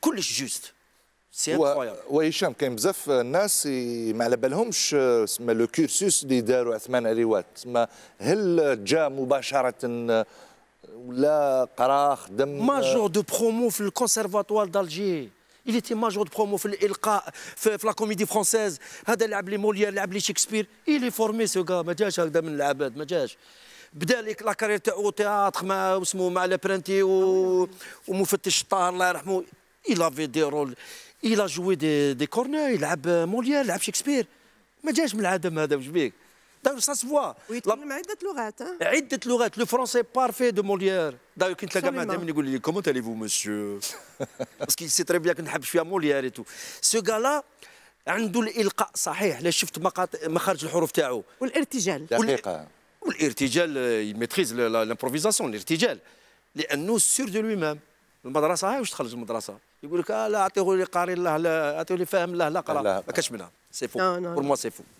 كلش جوست سي وهشام كاين بزاف الناس ما على بالهمش سما لو كورسوس اللي داروا عثمان روات سما هل جا مباشره ولا قرا خدم ماجور دو برومو في الكونسيرفاتوار دالجي il était major de promo في الالقاء في, في لا كوميدي فرونسيز هذا لعب لي موليير لعب لي شكسبير il est formé ce gars ما جاش هكذا من العباد ما جاش بدا لك كارير تاعو تياتر مع اسمه مع لابرانتي و... ومفتش الطاهر الله يرحمه إلا في دي رول إلا جوي دي, دي كورني يلعب موليير يلعب شكسبير ما جاش من العدم هذا واش بيك داير سا سوا ويتكلم عدة لغات عدة لغات لو فرونسي بارفي دو موليير داير كي تلقى مع دايما يقول لي كومون تالي فو مسيو باسكو سي تري بيان كنحب شويه موليير اي تو سو كالا عنده الالقاء صحيح لا شفت مقاطع مخارج الحروف تاعو والارتجال دقيقه والارتجال آه، يميتريز لامبروفيزاسيون الارتجال لانه سور دو لوي ميم المدرسه هاي واش تخرج المدرسه يقول لك آه، لا اعطيه لي قاري الله لا اعطيه لي فاهم الله لا قرا ما كاش منها سي فو بور موا سي فو